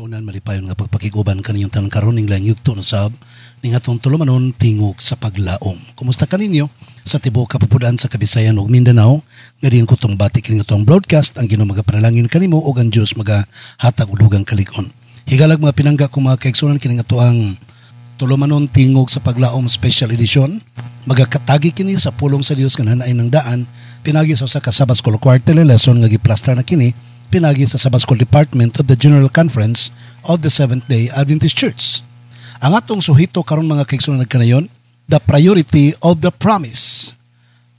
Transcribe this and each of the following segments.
Sunan malipayon nga pagpakiguban kaniyong tanang karon ning lang yugto na sab ning atong tulumanon tingog sa paglaom. Kumusta kaninyo sa tibuok kapupudan sa Kabisayan ug Mindanao? Nga diin ko tong batik ning atong broadcast ang Ginoo magapanalangin kanimo ug ang Dios magahatag og dugang kalig-on. Higalag mga pinangga ko mga kaigsunan kining atoang tulumanon tingog sa paglaom special edition. Magakatagi kini sa pulong sa Dios kanhanay ng daan pinagi sa usa ka sabas kolo lesson nga giplastar na kini pinagi sa Sabascol Department of the General Conference of the Seventh-day Adventist Church. Ang atong suhito karon mga kaigsunan kanayon, the priority of the promise.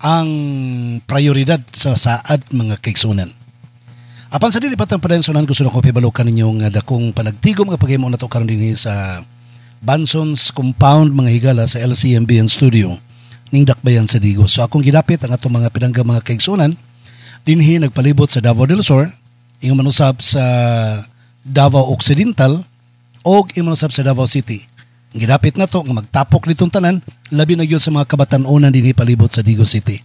Ang prioridad sa saad mga kaigsunan. Apan sa dili patang padayon gusto na ko pibalukan ninyong dakong panagtigom nga na to karon dinhi sa Banson's Compound mga higala sa LCMB and Studio ning dakbayan sa Digos. So akong gilapit ang atong mga pinangga mga kaigsunan dinhi nagpalibot sa Davao del Sur Ingon man sa Davao Occidental o ingon usab sa Davao City. Gidapit na to nga magtapok nitong tanan labi na gyud sa mga kabatan-onan dinhi palibot sa Digo City.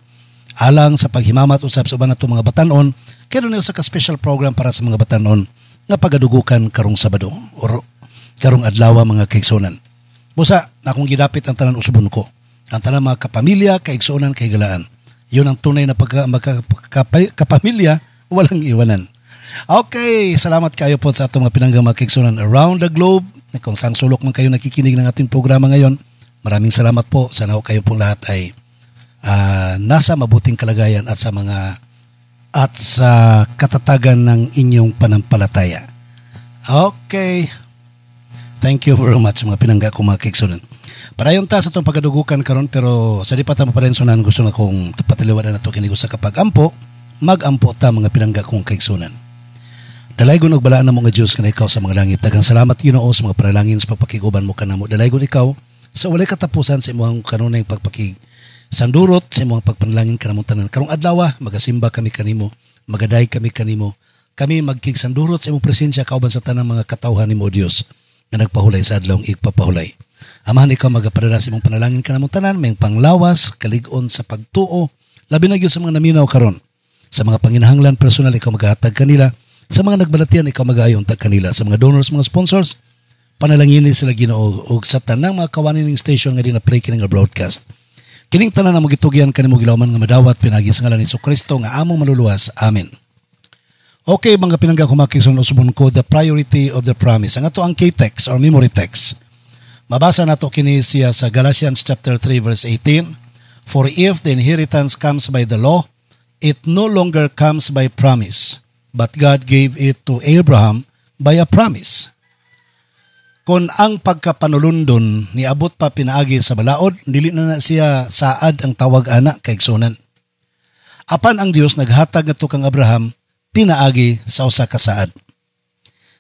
Alang sa paghimamat usab sa uban nato mga batan-on kay na usa ka special program para sa mga batan nga pagadugukan karong Sabado or karong adlaw mga kaigsunan. Busa, akong gidapit ang tanan usbon ko. Ang tanan mga kapamilya, kaigsoonan, kaigalaan. Yun ang tunay na pagka, kapamilya, walang iwanan. Okay, salamat kayo po sa atong mga pinanggamakiksunan around the globe. Kung sang sulok man kayo nakikinig ng ating programa ngayon, maraming salamat po. Sana ho kayo pong lahat ay uh, nasa mabuting kalagayan at sa mga at sa katatagan ng inyong panampalataya. Okay. Thank you very much mga pinangga ko mga kiksunan. Parayon ta sa itong pagadugukan karon pero sa di pa ta maparensunan gusto na kong patiliwanan na ito kinigo sa kapag ampo, mag-ampo ta mga pinangga kong kiksunan. Dalaygon og balaan namo nga Dios kanay ikaw sa mga langit. Daghang salamat Ginoo sa mga panalangin sa pagpakiguban mo kanamo. Dalaygon ikaw sa walay katapusan sa imong kanunay pagpakig sandurot sa imong pagpanalangin kanamo tanan. Karong adlaw ah, magasimba kami kanimo, magaday kami kanimo. Kami magkigsandurot sa imong presensya kauban sa tanang mga katawhan ni mo Dios nga nagpahulay sa adlaw igpapahulay. Amahan ikaw magapadala sa imong panalangin kanamo tanan, may panglawas, kalig-on sa pagtuo, labi na gyud sa mga naminaw karon. Sa mga panginahanglan personal ikaw maghatag kanila sa mga nagbalatian, ikaw magayon tag kanila. Sa mga donors, mga sponsors, panalangin sila ginoo og sa tanang mga kawanin ng station nga din play kining broadcast. Kining tanan na magitugyan kanimo gilawman nga madawat pinagi sa ngalan ni Kristo nga among maluluwas. Amen. Okay, mga pinangga kumakison usbon ko the priority of the promise. Ang ato ang key text or memory text. Mabasa nato kini siya sa Galatians chapter 3 verse 18. For if the inheritance comes by the law, it no longer comes by promise but God gave it to Abraham by a promise. Kon ang pagkapanulundon ni abot pa pinaagi sa balaod, dili na na siya saad ang tawag ana kay Iksunan. Apan ang Dios naghatag ngadto kang Abraham pinaagi sa usa ka saad.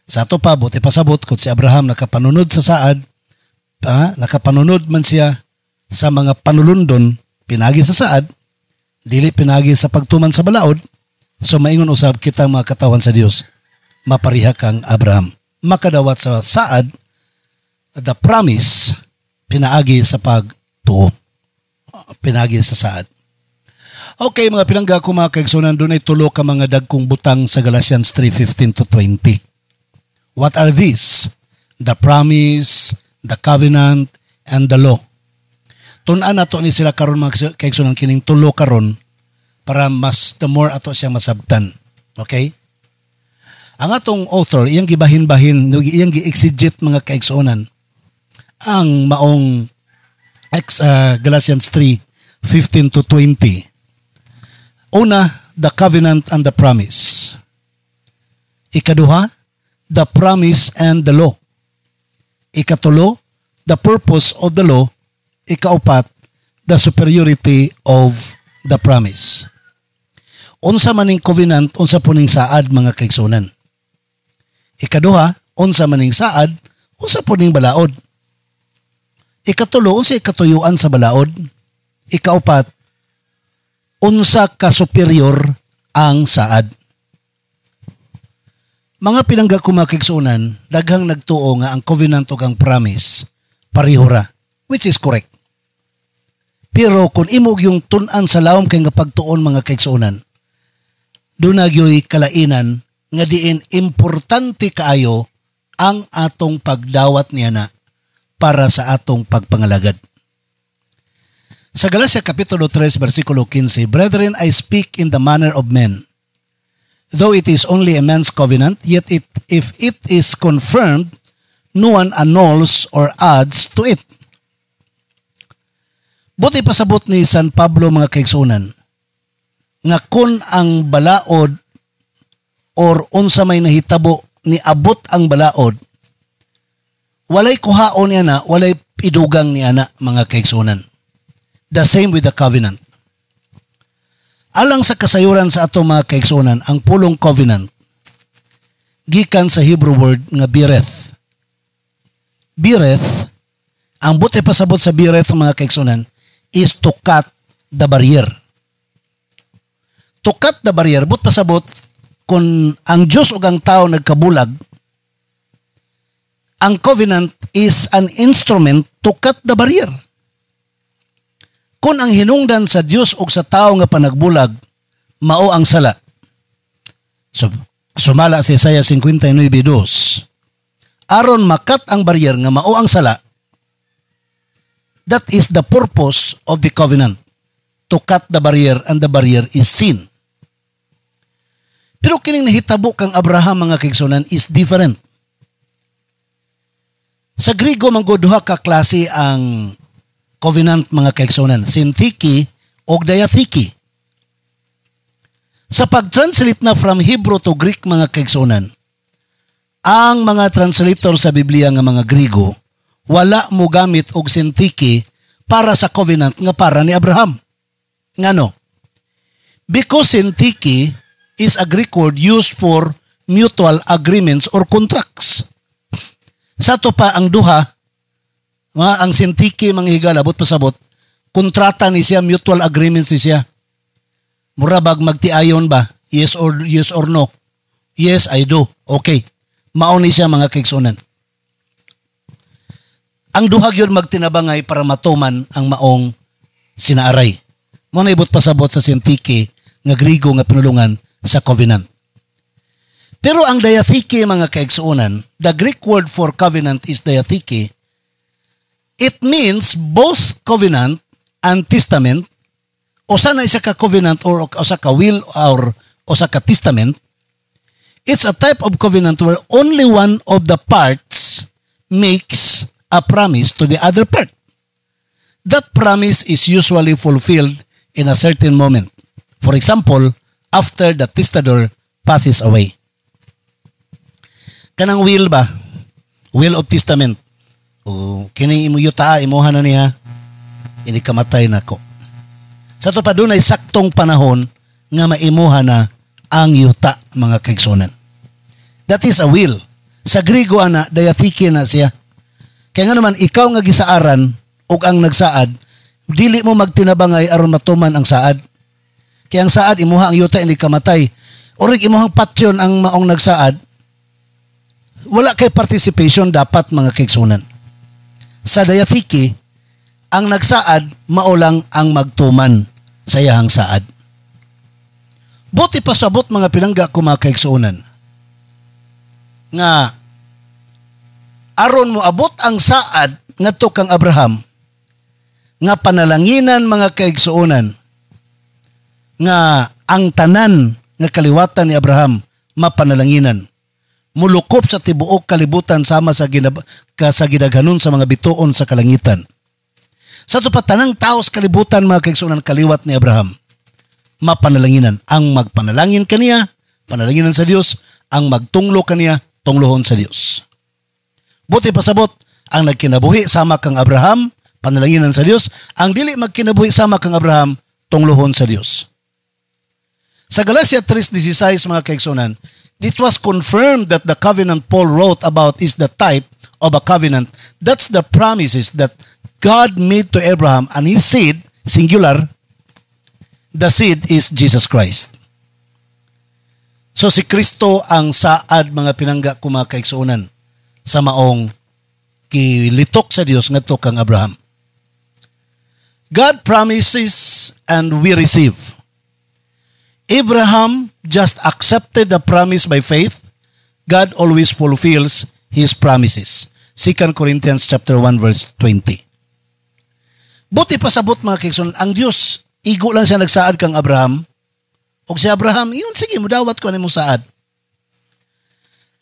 Sa ato pa, buti pasabot kung si Abraham nakapanunod sa saad, pa, nakapanunod man siya sa mga panulundon, pinagi sa saad, dili pinagi sa pagtuman sa balaod, So maingon usab kita makatawan sa Dios. Mapariha kang Abraham. Makadawat sa saad the promise pinaagi sa pagtuo. Pinaagi sa saad. Okay mga pinangga ko mga kaigsunan, doon ay tulo ka mga dagkong butang sa Galatians 3.15 to 20. What are these? The promise, the covenant, and the law. Tunan na to ni sila karon mga kaigsunan kining tulo karon para mas the more ato siya masabtan. Okay? Ang atong author, iyang gibahin-bahin, iyang gi-exegete mga kaigsuonan, ang maong ex, uh, Galatians 3, 15 to 20. Una, the covenant and the promise. Ikaduha, the promise and the law. Ikatulo, the purpose of the law. Ikaupat, the superiority of the promise unsa maning covenant unsa puning saad mga kaigsoonan Ikaduha, unsa maning saad unsa puning balaod. Ikatulo, unsa ikatuyuan sa balaod. ikaapat unsa ka superior ang saad. Mga pinangga kumakigsunan, daghang nagtuo nga ang covenant ug ang promise ra, which is correct. Pero kung imog yung tunan sa laom kay nga pagtuon mga kaigsunan, dunagyoy kalainan nga diin importante kaayo ang atong pagdawat niya na para sa atong pagpangalagad. Sa Galacia Kapitulo 3, versikulo 15, Brethren, I speak in the manner of men. Though it is only a man's covenant, yet it, if it is confirmed, no one annuls or adds to it. Buti pasabot ni San Pablo mga kaigsunan nga kun ang balaod or unsa may nahitabo ni abot ang balaod walay kuhaon ni ana walay idugang ni ana mga kaigsunan the same with the covenant alang sa kasayuran sa ato mga kaigsunan ang pulong covenant gikan sa Hebrew word nga bireth bireth ang buti pasabot sa bireth mga kaigsunan is to cut the barrier tukat na barrier but pasabot kung ang Diyos ug ang tao nagkabulag ang covenant is an instrument to cut the barrier. Kung ang hinungdan sa Dios ug sa tao nga panagbulag mao ang sala. So, sumala sa si Isaiah 59:2. Aron makat ang barrier nga mao ang sala. That is the purpose of the covenant to cut the barrier and the barrier is sin. Pero kining nahitabo kang Abraham mga kigsunan is different. Sa Grigo manggoduha ka klase ang covenant mga kigsunan, Sintiki o Diathiki. Sa pag-translate na from Hebrew to Greek mga kigsunan, ang mga translator sa Biblia nga mga Grigo wala mo gamit og Sintiki para sa covenant nga para ni Abraham. Ngano? Because Sintiki is a Greek word used for mutual agreements or contracts. Sa to pa ang duha, mga ang sintiki mga higalabot pasabot, kontrata ni siya, mutual agreements ni siya. Murabag magtiayon ba? Yes or yes or no? Yes, I do. Okay. Mao ni siya mga kiksunan. Ang duha yun magtinabangay para matuman ang maong sinaaray. Muna ibot pasabot sa sintiki nga Grigo nga pinulungan sa covenant. Pero ang diatheke mga kaigsuunan, the Greek word for covenant is diatheke. It means both covenant and testament o sana isa ka covenant or o sa ka will or o sa ka testament. It's a type of covenant where only one of the parts makes a promise to the other part. That promise is usually fulfilled in a certain moment. For example, after the testador passes away. Kanang will ba? Will of testament. O kini imo yuta imuha na niya ini kamatay nako. Sa to padunay saktong panahon nga maimuha na ang yuta mga kaigsunan. That is a will. Sa Grigo ana dayatike na siya. Kaya nga naman ikaw nga gisaaran ug ang nagsaad dili mo magtinabangay aron matuman ang saad kaya ang saad, imuha ang yuta, hindi kamatay. Orig imuhang patyon ang maong nagsaad, wala kay participation dapat mga kiksunan. Sa dayatiki, ang nagsaad, maulang ang magtuman sa iyahang saad. Buti pa pasabot mga pinangga kumakaigsunan. Nga, aron mo abot ang saad ngadto kang Abraham, nga panalanginan mga kaigsuonan nga ang tanan nga kaliwatan ni Abraham mapanalanginan. Mulukop sa tibuok kalibutan sama sa ginab ka, sa gidaghanon sa mga bituon sa kalangitan. Sa tupatanang tao sa kalibutan mga kaigsunan kaliwat ni Abraham mapanalanginan ang magpanalangin kaniya panalanginan sa Dios ang magtunglo kaniya tunglohon sa Dios. Buti pasabot ang nagkinabuhi sama kang Abraham, panalanginan sa Dios, ang dili magkinabuhi sama kang Abraham, tunglohon sa Dios. Sa Galatia 3.16, mga kaigsunan, it was confirmed that the covenant Paul wrote about is the type of a covenant. That's the promises that God made to Abraham and his seed, singular, the seed is Jesus Christ. So si Kristo ang saad mga pinangga kumakaigsuunan sa maong kilitok sa Dios ngadto kang Abraham. God promises and we receive. Abraham just accepted the promise by faith. God always fulfills His promises. 2 Corinthians chapter 1 verse 20. Buti pasabot mga kiksun, ang Dios igo lang siya nagsaad kang Abraham. Og si Abraham, iyon sige, mudawat ko mo saad.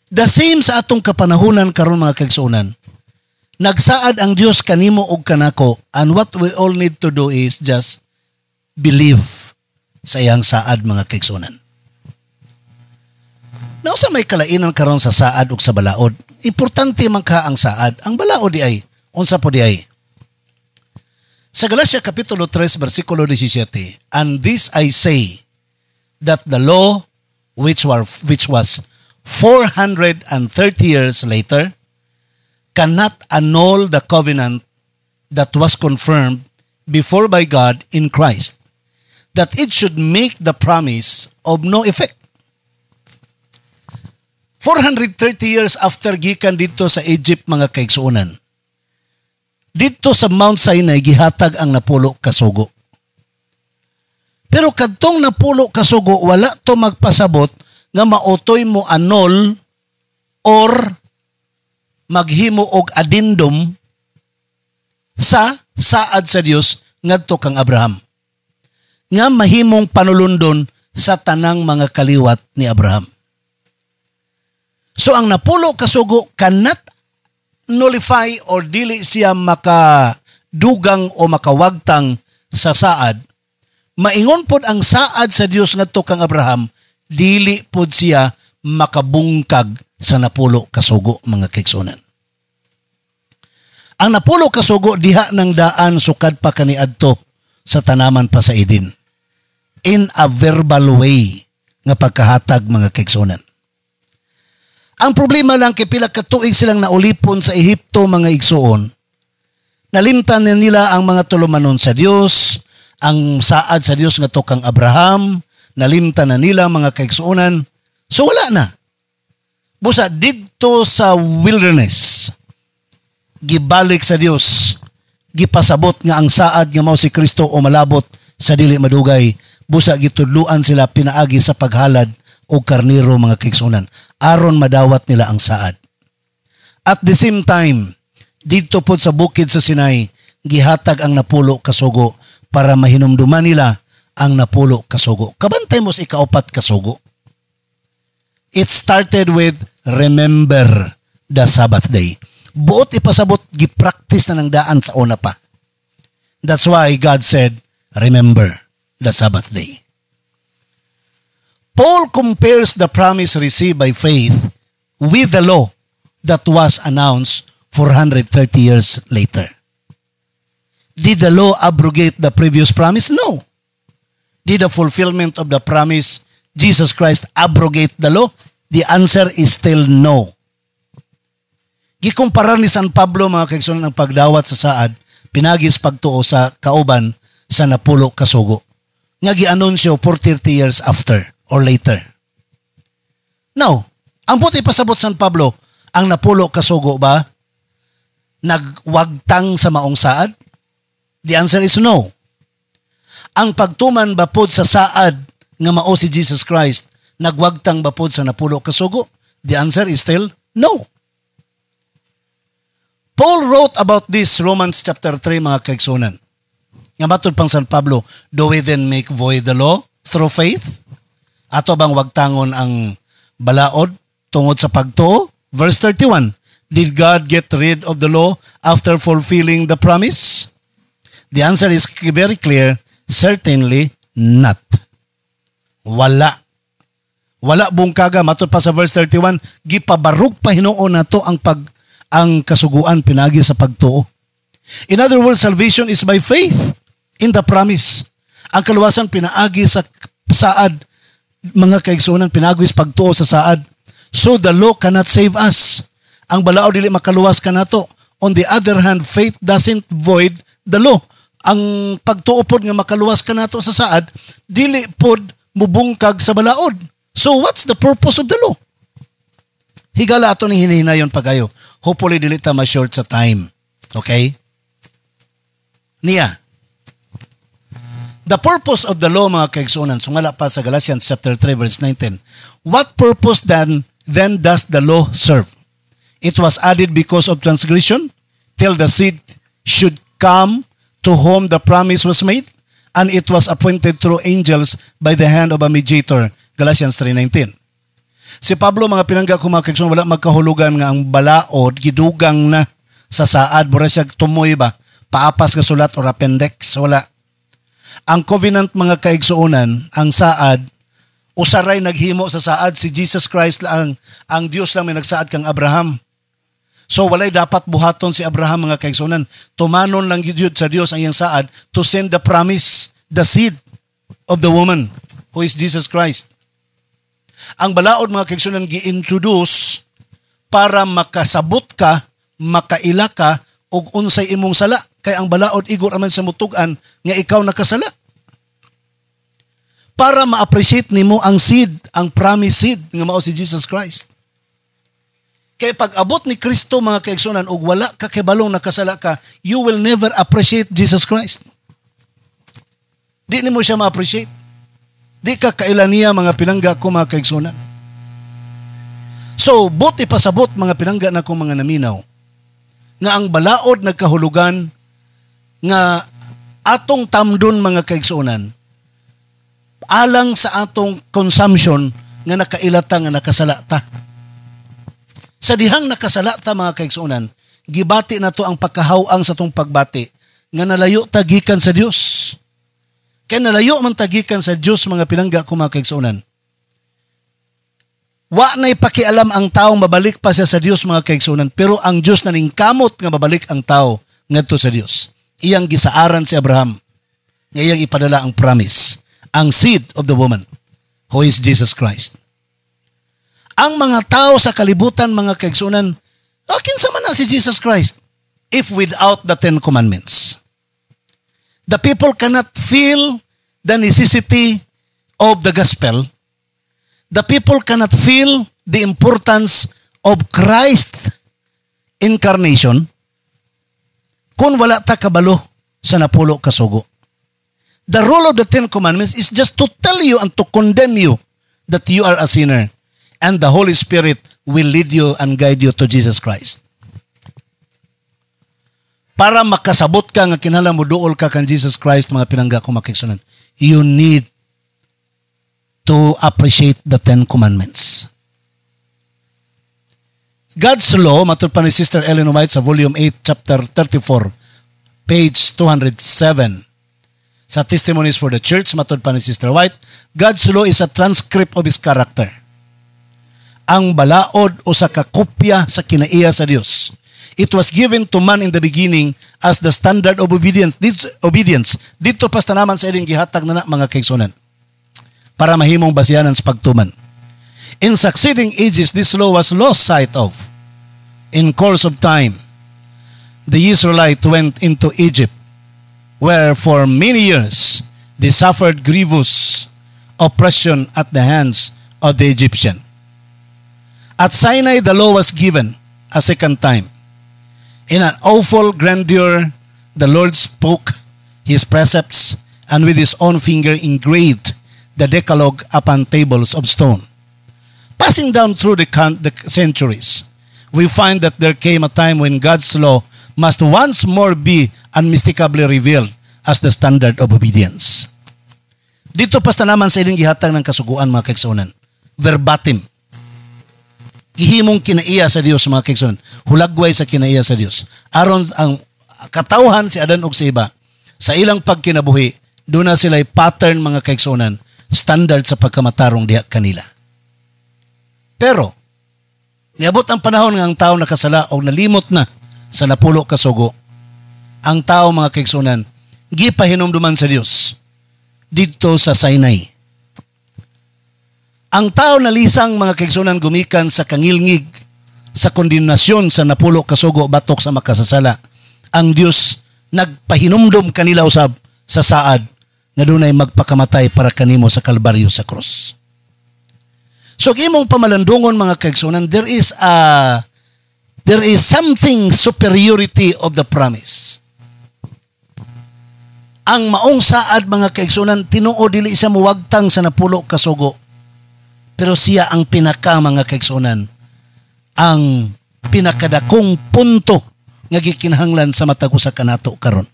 The same sa atong kapanahunan karon mga kiksunan. Nagsaad ang Dios kanimo og kanako and what we all need to do is just believe sa iyang saad mga kaigsunan. Nausa may kalainan karon sa saad ug sa balaod. Importante man ka ang saad. Ang balaod di ay unsa po di ay. Sa Galatia kapitulo 3 bersikulo 17, and this I say that the law which were which was 430 years later cannot annul the covenant that was confirmed before by God in Christ that it should make the promise of no effect. 430 years after gikan dito sa Egypt mga kaigsuunan. Dito sa Mount Sinai gihatag ang napulo kasugo. Pero kadtong napulo kasugo wala to magpasabot nga maotoy mo anol or maghimo og addendum sa saad sa Dios ngadto kang Abraham nga mahimong panulundon sa tanang mga kaliwat ni Abraham. So ang napulo kasugo cannot nullify or dili siya makadugang o makawagtang sa saad. Maingon pod ang saad sa Dios ngadto kang Abraham, dili pod siya makabungkag sa napulo kasugo mga kiksunan. Ang napulo kasugo diha ng daan sukad pa kaniadto sa tanaman pa sa idin in a verbal way nga pagkahatag mga kaigsunan. Ang problema lang kay pila ka tuig silang naulipon sa Ehipto mga igsuon. Nalimtan na nila ang mga tulumanon sa Dios, ang saad sa Dios nga tokang Abraham, nalimtan na nila mga kaigsuonan. So wala na. Busa didto sa wilderness gibalik sa Dios gipasabot nga ang saad nga mao si Kristo malabot sa dili madugay busa gitudluan sila pinaagi sa paghalad o karniro mga kigsunan aron madawat nila ang saad at the same time didto pod sa bukid sa Sinai gihatag ang napulo kasugo para mahinumduman nila ang napulo kasugo kabantay mo sa ikaupat kasugo it started with remember the sabbath day buot ipasabot gipractice na ng daan sa una pa. That's why God said, remember the Sabbath day. Paul compares the promise received by faith with the law that was announced 430 years later. Did the law abrogate the previous promise? No. Did the fulfillment of the promise Jesus Christ abrogate the law? The answer is still no. Gikumparar ni San Pablo mga kaigsunan ang pagdawat sa saad, pinagis pagtuo sa kauban sa napulo kasugo. Nga gianunsyo for 30 years after or later. Now, ang puti pasabot San Pablo, ang napulo kasugo ba? Nagwagtang sa maong saad? The answer is no. Ang pagtuman ba pod sa saad nga mao si Jesus Christ, nagwagtang ba pod sa napulo kasugo? The answer is still no. Paul wrote about this Romans chapter 3 mga kaigsunan. Nga matod pang San Pablo, do we then make void the law through faith? Ato bang wagtangon ang balaod tungod sa pagtuo? Verse 31, Did God get rid of the law after fulfilling the promise? The answer is very clear, certainly not. Wala. Wala bungkaga, matod pa sa verse 31, gipabarug pa hinuon nato ang pag ang kasuguan pinagi sa pagtuo. In other words, salvation is by faith in the promise. Ang kaluwasan pinaagi sa saad, mga kaigsunan pinagi pagtuo sa saad. So the law cannot save us. Ang balao dili makaluwas kanato. On the other hand, faith doesn't void the law. Ang pagtuo pagtuopod nga makaluwas kanato sa saad, dili pod mubungkag sa balaod. So what's the purpose of the law? Higala ato ni hinihinayon pagayo. Hopefully, dili ta ma-short sa time. Okay? Niya. The purpose of the law, mga kaigsunan, sungala pa sa Galatians chapter 3, verse 19. What purpose then, then does the law serve? It was added because of transgression, till the seed should come to whom the promise was made, and it was appointed through angels by the hand of a mediator. Galatians 3.19. Si Pablo mga pinangga ko mga kagsun, wala magkahulugan nga ang balaod, gidugang na sa saad, mura siya tumoy ba, paapas nga sulat or appendix, wala. Ang covenant mga kaigsuunan, ang saad, usaray naghimo sa saad si Jesus Christ lang ang Dios lang may nagsaad kang Abraham. So walay dapat buhaton si Abraham mga kaigsunan. Tumanon lang gyud sa Dios ang iyang saad to send the promise, the seed of the woman who is Jesus Christ. Ang balaod mga kaigsunan gi-introduce para makasabot ka, makaila ka og unsay imong sala kay ang balaod igor aman sa mutugan nga ikaw nakasala. Para ma-appreciate nimo ang seed, ang promised seed nga mao si Jesus Christ. Kay pag abot ni Kristo mga kaigsunan og wala ka kay balong nakasala ka, you will never appreciate Jesus Christ. Di nimo siya ma-appreciate. Di ka kailan niya mga pinangga ko mga kaigsunan. So, buti pasabot mga pinangga na kong mga naminaw nga ang balaod nagkahulugan nga atong tamdon mga kaigsunan alang sa atong consumption nga nakailata nga nakasalata. Sa dihang nakasalata mga kaigsunan, gibati na to ang pagkahawang sa tong pagbati nga nalayo tagikan sa Dios. Kaya nalayo man tagikan sa Diyos mga pinangga kumakaigsunan. Wa na ipakialam ang taong mabalik pa siya sa Dios mga kaigsunan, pero ang Dios na ningkamot nga mabalik ang tao ngadto sa Dios. Iyang gisaaran si Abraham nga iyang ipadala ang promise, ang seed of the woman who is Jesus Christ. Ang mga tao sa kalibutan mga kaigsunan, akin ah, sa man na si Jesus Christ if without the Ten Commandments the people cannot feel the necessity of the gospel. The people cannot feel the importance of Christ incarnation kung wala ta kabalo sa napulo kasugo. The role of the Ten Commandments is just to tell you and to condemn you that you are a sinner and the Holy Spirit will lead you and guide you to Jesus Christ para makasabot ka nga kinala mo duol ka kan Jesus Christ mga pinangga ko makiksunan. You need to appreciate the Ten Commandments. God's law, matod pa ni Sister Ellen White sa volume 8 chapter 34, page 207. Sa Testimonies for the Church, matod pa ni Sister White, God's law is a transcript of His character. Ang balaod o sa kakopya sa kinaiya sa Dios It was given to man in the beginning as the standard of obedience. This, obedience. Dito pa naman sa inyong gihatag na na mga kaigsunan para mahimong basihanan sa pagtuman. In succeeding ages, this law was lost sight of. In course of time, the Israelites went into Egypt, where for many years they suffered grievous oppression at the hands of the Egyptian. At Sinai, the law was given a second time In an awful grandeur, the Lord spoke his precepts and with his own finger engraved the Decalogue upon tables of stone. Passing down through the, con- the centuries, we find that there came a time when God's law must once more be unmistakably revealed as the standard of obedience. Dito pasta naman sa inyong gihatag ng kasuguan mga kaigsoonan. Verbatim gihimong kinaiya sa Dios mga kaigsoon. Hulagway sa kinaiya sa Dios. Aron ang katawhan si Adan ug si Eva sa ilang pagkinabuhi, doon na sila pattern mga kaigsunan, standard sa pagkamatarong diha kanila. Pero, niabot ang panahon nga ang tao nakasala o nalimot na sa napulo ka sugo Ang tao mga kaigsunan, gipahinumduman sa Dios didto sa Sinai ang tao na lisang mga kaigsunan gumikan sa kangilngig, sa kondinasyon sa napulo kasugo batok sa makasasala. Ang Dios nagpahinumdom kanila usab sa saad nga dunay magpakamatay para kanimo sa kalbaryo sa krus. So imong pamalandungon mga kaigsunan, there is a there is something superiority of the promise. Ang maong saad mga kaigsunan tinuod dili sa muwagtang sa napulo kasugo pero siya ang pinaka mga kaigsunan. Ang pinakadakong punto nga gikinahanglan sa matag sa kanato karon.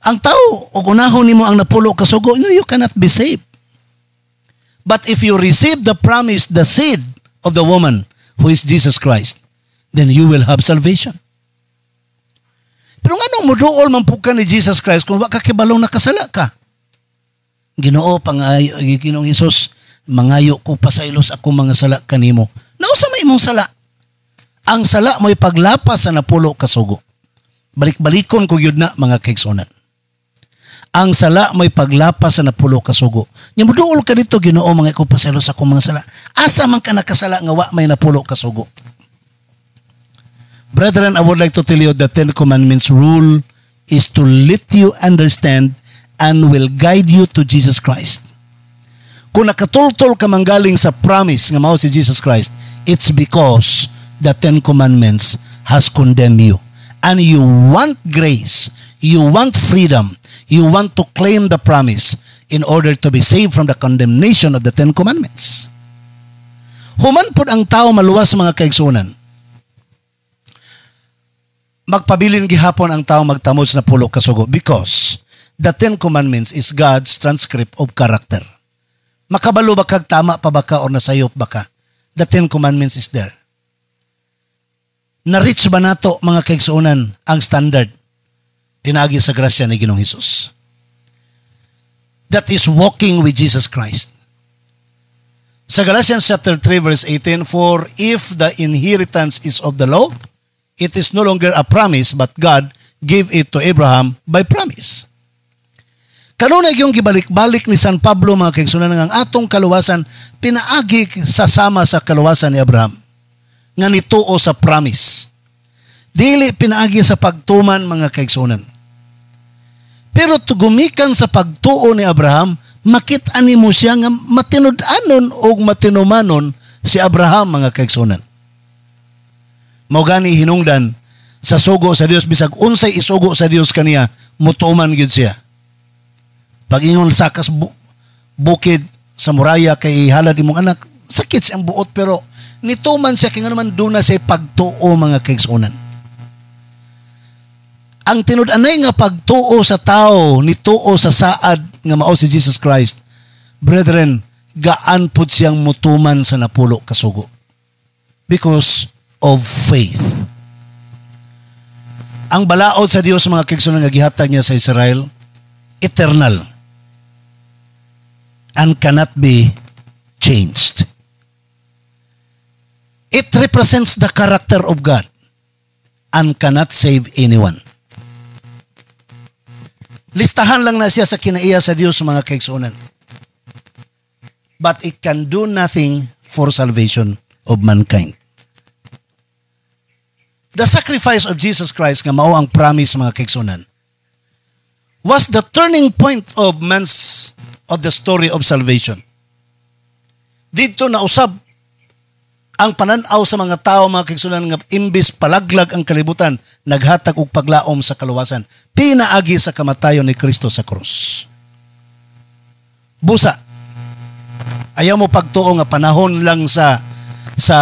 Ang tao og unahon nimo ang napulo ka sugo, no, you cannot be saved. But if you receive the promise, the seed of the woman who is Jesus Christ, then you will have salvation. Pero nganong nung muduol man po ni Jesus Christ kung wakakibalong nakasala ka. Ginoo pangay Ginoong Hesus mangayo ko pasaylos ako mga sala kanimo. Nausa may imong sala? Ang sala mo'y paglapas sa napulo ka sugo. Balik-balikon ko yun na mga kaigsunan. Ang sala mo'y paglapas sa napulo ka kasugo. Nyamuduol ka dito Ginoo mga ko pasaylos ako mga sala. Asa man ka nakasala nga wa may napulo ka sugo. Brethren, I would like to tell you the Ten Commandments rule is to let you understand and will guide you to Jesus Christ. Kung nakatultol ka manggaling sa promise nga mao si Jesus Christ, it's because the Ten Commandments has condemned you. And you want grace, you want freedom, you want to claim the promise in order to be saved from the condemnation of the Ten Commandments. Human po ang tao maluwas sa mga kaigsunan. Magpabilin gihapon ang tao magtamos na pulo kasugo because the Ten Commandments is God's transcript of character. Makabalo ba kag tama pa ba ka or nasayop ba ka? The Ten Commandments is there. Na-reach ba nato mga kaigsuunan ang standard pinagi sa grasya ni Ginoong Hesus? That is walking with Jesus Christ. Sa Galatians chapter 3 verse 18, For if the inheritance is of the law, it is no longer a promise, but God gave it to Abraham by promise. Kanunay yung gibalik-balik ni San Pablo mga kaigsunan ang atong kaluwasan pinaagi sa sama sa kaluwasan ni Abraham nga nituo sa promise. Dili pinaagi sa pagtuman mga kaigsunan. Pero tugumikan sa pagtuo ni Abraham, makita mo siya nga matinud-anon o matinumanon si Abraham mga kaigsunan. Mogani hinungdan sa sugo sa Dios bisag unsay isugo sa Dios kaniya, mutuman gyud siya Pagingon sa kas bu- bukid sa muraya kay halad imong anak, sakit siyang buot pero nito man siya kaya naman doon na siya pagtuo mga kaigsunan. Ang tinudanay nga pagtuo sa tao, nituo sa saad nga mao si Jesus Christ. Brethren, gaan pud siyang mutuman sa napulo kasugo. Because of faith. Ang balaod sa Dios mga kaigsunan nga gihatag niya sa Israel, eternal and cannot be changed. It represents the character of God and cannot save anyone. Listahan lang na siya sa kinaiya sa Diyos mga kaigsunan. But it can do nothing for salvation of mankind. The sacrifice of Jesus Christ nga mao ang promise mga kaigsunan was the turning point of man's of the story of salvation. Dito na usab ang pananaw sa mga tao mga kigsunan nga imbis palaglag ang kalibutan naghatag og paglaom sa kaluwasan pinaagi sa kamatayon ni Kristo sa krus busa ayaw mo pagtuo nga panahon lang sa sa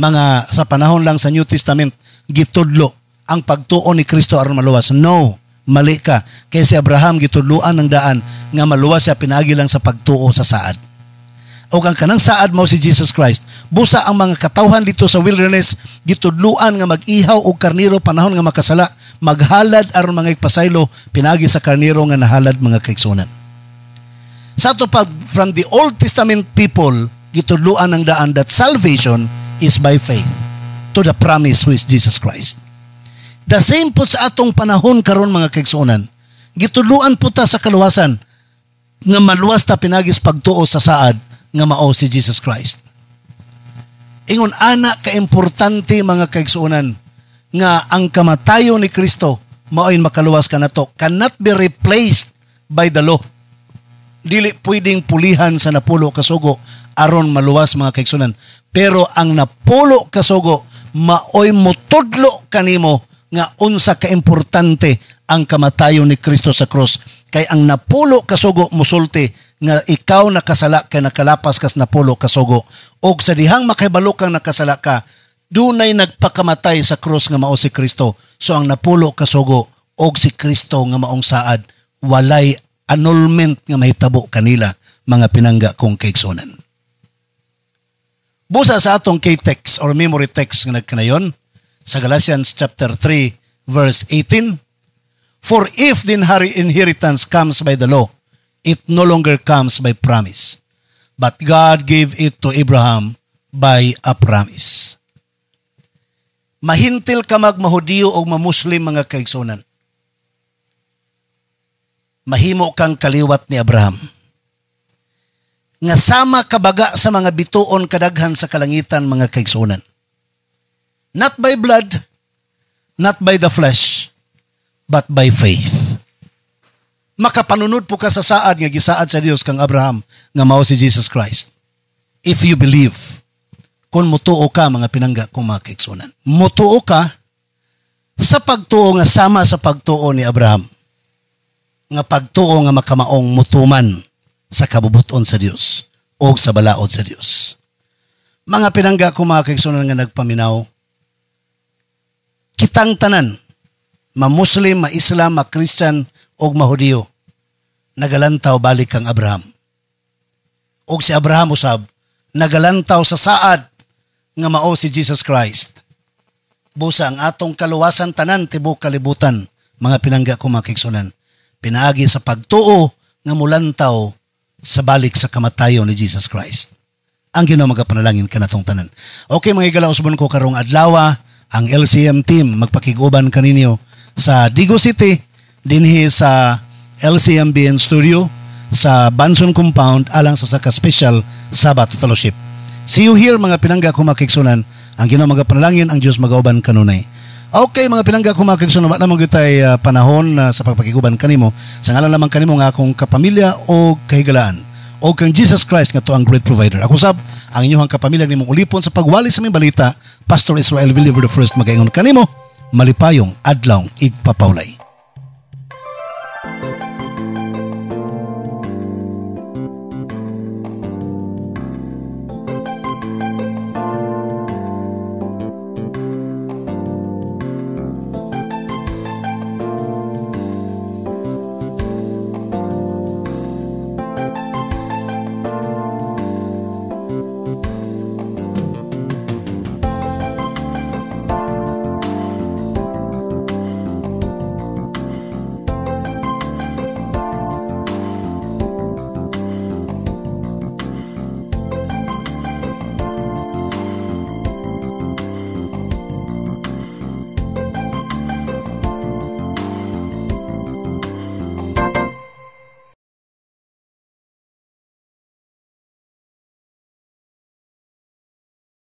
mga sa panahon lang sa New Testament gitudlo ang pagtuo ni Kristo aron maluwas no mali ka. Kaya si Abraham gituluan ng daan nga maluwas siya pinagi lang sa pagtuo sa saad. O ang kanang saad mao si Jesus Christ. Busa ang mga katawhan dito sa wilderness gitudluan nga mag-ihaw og karniro panahon nga makasala, maghalad aron mga ipasaylo pinagi sa karniro nga nahalad mga kaigsunan. Sa ato pa from the Old Testament people gitudluan ang daan that salvation is by faith to the promise who is Jesus Christ. The same po sa atong panahon karon mga kaigsuonan. Gituluan po ta sa kaluwasan nga maluwas ta pinagis pagtuo sa saad nga mao si Jesus Christ. Ingon ana ka importante mga kaigsuonan nga ang kamatayon ni Kristo maoy makaluwas ka nato cannot be replaced by the law. Dili pwedeng pulihan sa napulo kasugo aron maluwas mga kaigsuonan. Pero ang napulo kasugo maoy mutudlo kanimo nga unsa ka importante ang kamatayon ni Kristo sa cross kay ang napulo kasugo musulti nga ikaw nakasala kay nakalapas kas napulo kasugo og sa dihang makahibalo kang nakasala ka dunay nagpakamatay sa cross nga mao si Kristo so ang napulo kasugo og si Kristo nga maong saad walay annulment nga mahitabo kanila mga pinangga kong kaiksunan. Busa sa atong K-text or memory text nga nagkanayon, sa Galatians chapter 3 verse 18, For if the inheritance comes by the law, it no longer comes by promise. But God gave it to Abraham by a promise. Mahintil ka magmahudiyo o mamuslim mga kaigsunan. Mahimo kang kaliwat ni Abraham. Nga sama kabaga sa mga bituon kadaghan sa kalangitan mga kaigsunan. Not by blood, not by the flesh, but by faith. Makapanunod po ka sa saad nga gisaad sa Dios kang Abraham nga mao si Jesus Christ. If you believe, kung mutuo ka mga pinangga kung makaiksunan. Mutuo ka sa pagtuo nga sama sa pagtuo ni Abraham. Nga pagtuo nga makamaong mutuman sa kabubuton sa Dios o sa balaod sa Dios. Mga pinangga kung makaiksunan nga nagpaminaw, kitang tanan, ma-Muslim, ma-Islam, ma-Christian, o mahudiyo, nagalantaw balik kang Abraham. O si Abraham usab, nagalantaw sa saad nga mao si Jesus Christ. Busa ang atong kaluwasan tanan tibo kalibutan, mga pinangga ko kumakiksunan. Pinaagi sa pagtuo nga mulantaw sa balik sa kamatayon ni Jesus Christ. Ang Ginoo magapanalangin kanatong tanan. Okay mga igalaw usbon ko karong adlawa ang LCM team magpakiguban kaninyo sa Digo City dinhi sa LCMBN Studio sa Banson Compound alang sa Saka Special Sabbath Fellowship. See you here mga pinangga kumakiksunan. Ang ginaw mga panalangin, ang Diyos magauban kanunay. Okay mga pinangga kumakiksunan, ba namang gitay uh, panahon uh, sa pagpakiguban kanimo. Sa ngalan lamang kanimo nga akong kapamilya o kahigalaan o kang Jesus Christ nga to ang great provider. Ako sab, ang inyong kapamilya nimong ulipon sa pagwali sa may balita, Pastor Israel Villiver First magayon kanimo, malipayong adlaw igpapaulay.